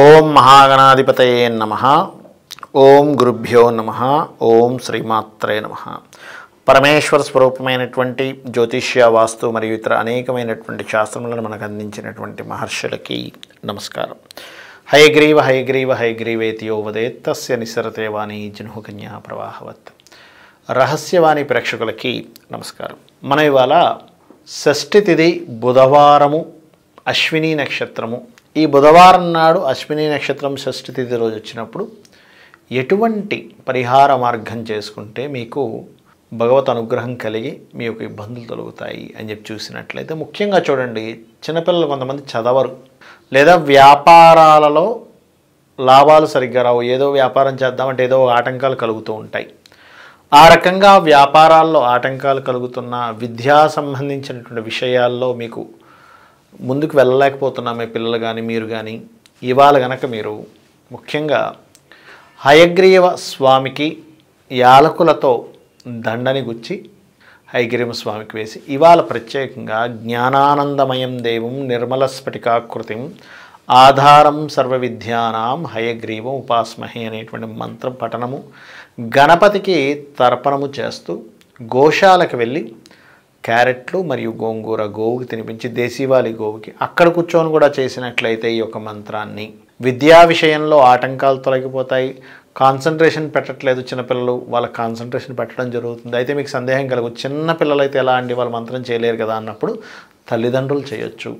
ఓం మహాగణాధిపతయే నమ ఓం గురుభ్యో నమ ఓం శ్రీమాత్రే నమ పరమేశ్వర స్వరూపమైనటువంటి జ్యోతిష్య వాస్తు మరియు ఇతర అనేకమైనటువంటి శాస్త్రములను మనకు అందించినటువంటి మహర్షులకి నమస్కారం హయగ్రీవ హయగ్రీవ హయగ్రీవేతియో తస్య నిసరతేవాణి కన్యా ప్రవాహవత్ రహస్యవాణి ప్రేక్షకులకి నమస్కారం మనం ఇవాళ షష్ఠి తిథి బుధవారము అశ్విని నక్షత్రము ఈ బుధవారం నాడు అశ్విని నక్షత్రం షష్ఠి తిథి రోజు వచ్చినప్పుడు ఎటువంటి పరిహార మార్గం చేసుకుంటే మీకు భగవత్ అనుగ్రహం కలిగి మీ యొక్క ఇబ్బందులు తొలుగుతాయి అని చెప్పి చూసినట్లయితే ముఖ్యంగా చూడండి చిన్నపిల్లలు కొంతమంది చదవరు లేదా వ్యాపారాలలో లాభాలు సరిగ్గా రావు ఏదో వ్యాపారం చేద్దామంటే ఏదో ఆటంకాలు కలుగుతూ ఉంటాయి ఆ రకంగా వ్యాపారాల్లో ఆటంకాలు కలుగుతున్న విద్యా సంబంధించినటువంటి విషయాల్లో మీకు ముందుకు వెళ్ళలేకపోతున్నా మీ పిల్లలు కానీ మీరు కానీ ఇవాళ గనక మీరు ముఖ్యంగా హయగ్రీవ స్వామికి యాలకులతో దండని గుచ్చి హైగ్రీవ స్వామికి వేసి ఇవాళ ప్రత్యేకంగా జ్ఞానానందమయం దేవం నిర్మల స్ఫటికాకృతిం ఆధారం సర్వ విద్యానాం హయగ్రీవం ఉపాస్మహే అనేటువంటి మంత్రం పఠనము గణపతికి తర్పణము చేస్తూ గోశాలకు వెళ్ళి క్యారెట్లు మరియు గోంగూర గోవుకి తినిపించి దేశీవాలి గోవుకి అక్కడ కూర్చొని కూడా చేసినట్లయితే ఈ యొక్క మంత్రాన్ని విద్యా విషయంలో ఆటంకాలు తొలగిపోతాయి కాన్సన్ట్రేషన్ పెట్టట్లేదు చిన్నపిల్లలు వాళ్ళ కాన్సన్ట్రేషన్ పెట్టడం జరుగుతుంది అయితే మీకు సందేహం కలుగు చిన్న పిల్లలు అయితే ఎలా అండి వాళ్ళు మంత్రం చేయలేరు కదా అన్నప్పుడు తల్లిదండ్రులు చేయొచ్చు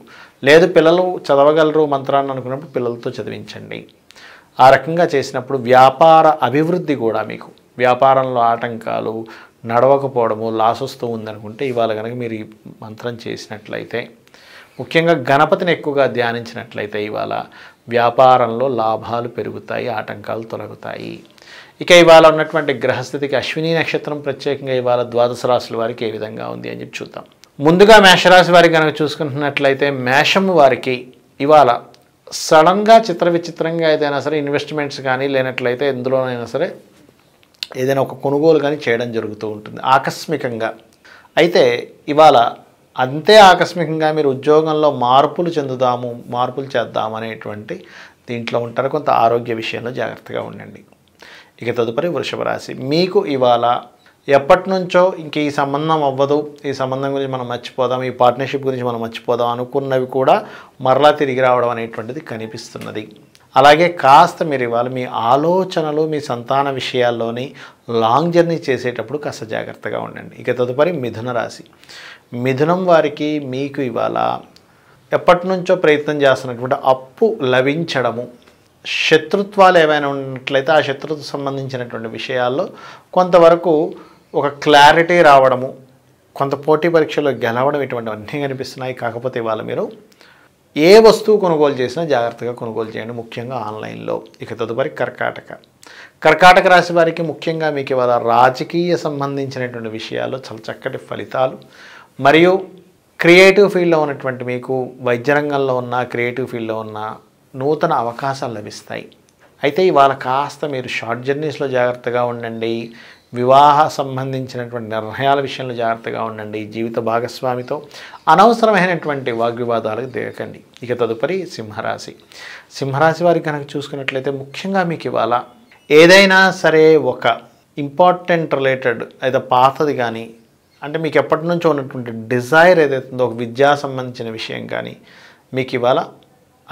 లేదు పిల్లలు చదవగలరు మంత్రాన్ని అనుకున్నప్పుడు పిల్లలతో చదివించండి ఆ రకంగా చేసినప్పుడు వ్యాపార అభివృద్ధి కూడా మీకు వ్యాపారంలో ఆటంకాలు నడవకపోవడము లాస్ వస్తూ ఉందనుకుంటే ఇవాళ కనుక మీరు ఈ మంత్రం చేసినట్లయితే ముఖ్యంగా గణపతిని ఎక్కువగా ధ్యానించినట్లయితే ఇవాళ వ్యాపారంలో లాభాలు పెరుగుతాయి ఆటంకాలు తొలగుతాయి ఇక ఇవాళ ఉన్నటువంటి గ్రహస్థితికి అశ్విని నక్షత్రం ప్రత్యేకంగా ఇవాళ ద్వాదశ రాశుల వారికి ఏ విధంగా ఉంది అని చెప్పి చూద్దాం ముందుగా మేషరాశి వారికి కనుక చూసుకుంటున్నట్లయితే మేషం వారికి ఇవాళ సడన్గా చిత్ర విచిత్రంగా ఏదైనా సరే ఇన్వెస్ట్మెంట్స్ కానీ లేనట్లయితే ఎందులోనైనా సరే ఏదైనా ఒక కొనుగోలు కానీ చేయడం జరుగుతూ ఉంటుంది ఆకస్మికంగా అయితే ఇవాళ అంతే ఆకస్మికంగా మీరు ఉద్యోగంలో మార్పులు చెందుదాము మార్పులు చేద్దాము అనేటువంటి దీంట్లో ఉంటారు కొంత ఆరోగ్య విషయంలో జాగ్రత్తగా ఉండండి ఇక తదుపరి వృషభ రాశి మీకు ఇవాళ ఎప్పటి నుంచో ఇంక ఈ సంబంధం అవ్వదు ఈ సంబంధం గురించి మనం మర్చిపోదాం ఈ పార్ట్నర్షిప్ గురించి మనం మర్చిపోదాం అనుకున్నవి కూడా మరలా తిరిగి రావడం అనేటువంటిది కనిపిస్తున్నది అలాగే కాస్త మీరు ఇవాళ మీ ఆలోచనలు మీ సంతాన విషయాల్లోని లాంగ్ జర్నీ చేసేటప్పుడు కాస్త జాగ్రత్తగా ఉండండి ఇక తదుపరి మిథున రాశి మిథునం వారికి మీకు ఇవాళ ఎప్పటి నుంచో ప్రయత్నం చేస్తున్నటువంటి అప్పు లభించడము శత్రుత్వాలు ఏమైనా ఉన్నట్లయితే ఆ శత్రుత్వ సంబంధించినటువంటి విషయాల్లో కొంతవరకు ఒక క్లారిటీ రావడము కొంత పోటీ పరీక్షలో గెలవడం ఇటువంటివన్నీ కనిపిస్తున్నాయి కాకపోతే ఇవాళ మీరు ఏ వస్తువు కొనుగోలు చేసినా జాగ్రత్తగా కొనుగోలు చేయండి ముఖ్యంగా ఆన్లైన్లో ఇక తదుపరి కర్కాటక కర్కాటక రాశి వారికి ముఖ్యంగా మీకు ఇవాళ రాజకీయ సంబంధించినటువంటి విషయాల్లో చాలా చక్కటి ఫలితాలు మరియు క్రియేటివ్ ఫీల్డ్లో ఉన్నటువంటి మీకు వైద్య రంగంలో ఉన్న క్రియేటివ్ ఫీల్డ్లో ఉన్న నూతన అవకాశాలు లభిస్తాయి అయితే ఇవాళ కాస్త మీరు షార్ట్ జర్నీస్లో జాగ్రత్తగా ఉండండి వివాహ సంబంధించినటువంటి నిర్ణయాల విషయంలో జాగ్రత్తగా ఉండండి జీవిత భాగస్వామితో అనవసరమైనటువంటి వాగ్వివాదాలకు దిగకండి ఇక తదుపరి సింహరాశి సింహరాశి వారికి కనుక చూసుకున్నట్లయితే ముఖ్యంగా మీకు ఇవాళ ఏదైనా సరే ఒక ఇంపార్టెంట్ రిలేటెడ్ అయితే పాతది కానీ అంటే మీకు ఎప్పటి నుంచో ఉన్నటువంటి డిజైర్ ఏదైతే ఒక విద్యా సంబంధించిన విషయం కానీ మీకు ఇవాళ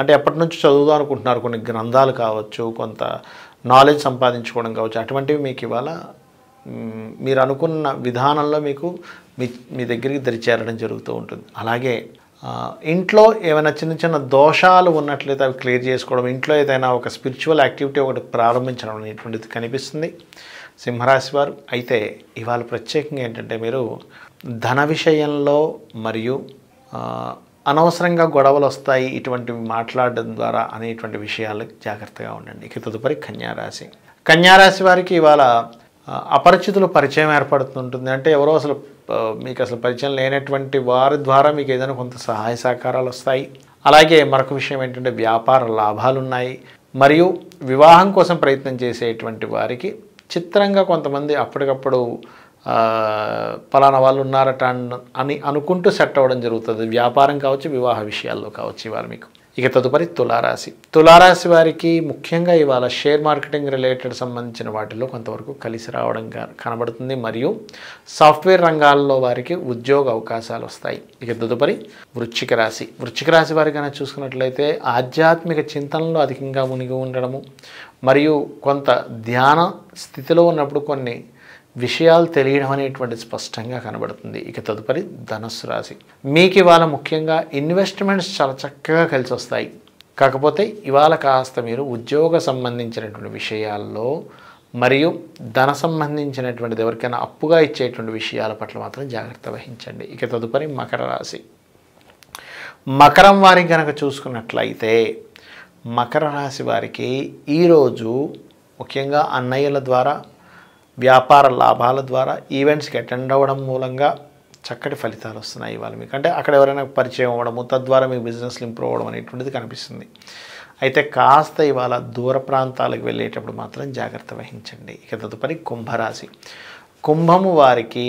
అంటే ఎప్పటి నుంచి చదువుదాం అనుకుంటున్నారు కొన్ని గ్రంథాలు కావచ్చు కొంత నాలెడ్జ్ సంపాదించుకోవడం కావచ్చు అటువంటివి మీకు ఇవాళ మీరు అనుకున్న విధానంలో మీకు మీ మీ దగ్గరికి దరిచేరడం జరుగుతూ ఉంటుంది అలాగే ఇంట్లో ఏమైనా చిన్న చిన్న దోషాలు ఉన్నట్లయితే అవి క్లియర్ చేసుకోవడం ఇంట్లో ఏదైనా ఒక స్పిరిచువల్ యాక్టివిటీ ఒకటి ప్రారంభించడం అనేటువంటిది కనిపిస్తుంది సింహరాశి వారు అయితే ఇవాళ ప్రత్యేకంగా ఏంటంటే మీరు ధన విషయంలో మరియు అనవసరంగా గొడవలు వస్తాయి ఇటువంటివి మాట్లాడడం ద్వారా అనేటువంటి విషయాలకు జాగ్రత్తగా ఉండండి ఇక తదుపరి కన్యారాశి కన్యారాశి వారికి ఇవాళ అపరిచితుల పరిచయం ఏర్పడుతుంటుంది అంటే ఎవరో అసలు మీకు అసలు పరిచయం లేనటువంటి వారి ద్వారా మీకు ఏదైనా కొంత సహాయ సహకారాలు వస్తాయి అలాగే మరొక విషయం ఏంటంటే వ్యాపార లాభాలు ఉన్నాయి మరియు వివాహం కోసం ప్రయత్నం చేసేటువంటి వారికి చిత్రంగా కొంతమంది అప్పటికప్పుడు పలానా వాళ్ళు ఉన్నారట అని అనుకుంటూ సెట్ అవ్వడం జరుగుతుంది వ్యాపారం కావచ్చు వివాహ విషయాల్లో కావచ్చు ఇవాళ మీకు ఇక తదుపరి తులారాశి తులారాశి వారికి ముఖ్యంగా ఇవాళ షేర్ మార్కెటింగ్ రిలేటెడ్ సంబంధించిన వాటిలో కొంతవరకు కలిసి రావడం కనబడుతుంది మరియు సాఫ్ట్వేర్ రంగాల్లో వారికి ఉద్యోగ అవకాశాలు వస్తాయి ఇక తదుపరి వృచ్చిక రాశి వృచ్చిక రాశి వారి కనుక చూసుకున్నట్లయితే ఆధ్యాత్మిక చింతనలో అధికంగా మునిగి ఉండడము మరియు కొంత ధ్యాన స్థితిలో ఉన్నప్పుడు కొన్ని విషయాలు తెలియడం అనేటువంటి స్పష్టంగా కనబడుతుంది ఇక తదుపరి ధనుసు రాశి మీకు ఇవాళ ముఖ్యంగా ఇన్వెస్ట్మెంట్స్ చాలా చక్కగా కలిసి వస్తాయి కాకపోతే ఇవాళ కాస్త మీరు ఉద్యోగ సంబంధించినటువంటి విషయాల్లో మరియు ధన సంబంధించినటువంటిది ఎవరికైనా అప్పుగా ఇచ్చేటువంటి విషయాల పట్ల మాత్రం జాగ్రత్త వహించండి ఇక తదుపరి మకర రాశి మకరం వారిని కనుక చూసుకున్నట్లయితే మకర రాశి వారికి ఈరోజు ముఖ్యంగా అన్నయ్యల ద్వారా వ్యాపార లాభాల ద్వారా ఈవెంట్స్కి అటెండ్ అవ్వడం మూలంగా చక్కటి ఫలితాలు వస్తున్నాయి ఇవాళ మీకు అంటే అక్కడ ఎవరైనా పరిచయం అవ్వడము తద్వారా మీ బిజినెస్లు ఇంప్రూవ్ అవ్వడం అనేటువంటిది కనిపిస్తుంది అయితే కాస్త ఇవాళ దూర ప్రాంతాలకు వెళ్ళేటప్పుడు మాత్రం జాగ్రత్త వహించండి ఇక తదుపరి కుంభరాశి కుంభము వారికి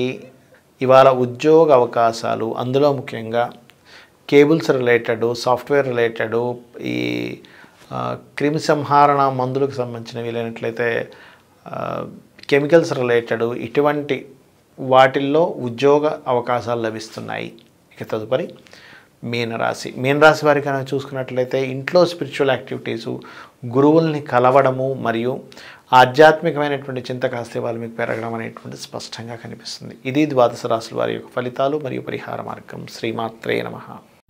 ఇవాళ ఉద్యోగ అవకాశాలు అందులో ముఖ్యంగా కేబుల్స్ రిలేటెడ్ సాఫ్ట్వేర్ రిలేటెడ్ ఈ క్రిమిసంహారణ మందులకు సంబంధించినవి లేనట్లయితే కెమికల్స్ రిలేటెడ్ ఇటువంటి వాటిల్లో ఉద్యోగ అవకాశాలు లభిస్తున్నాయి ఇక తదుపరి మీనరాశి మీనరాశి వారికి కనుక చూసుకున్నట్లయితే ఇంట్లో స్పిరిచువల్ యాక్టివిటీసు గురువుల్ని కలవడము మరియు ఆధ్యాత్మికమైనటువంటి చింత కాస్త వాళ్ళు మీకు పెరగడం అనేటువంటి స్పష్టంగా కనిపిస్తుంది ఇది ద్వాదశ రాశుల వారి యొక్క ఫలితాలు మరియు పరిహార మార్గం శ్రీమాత్రే నమ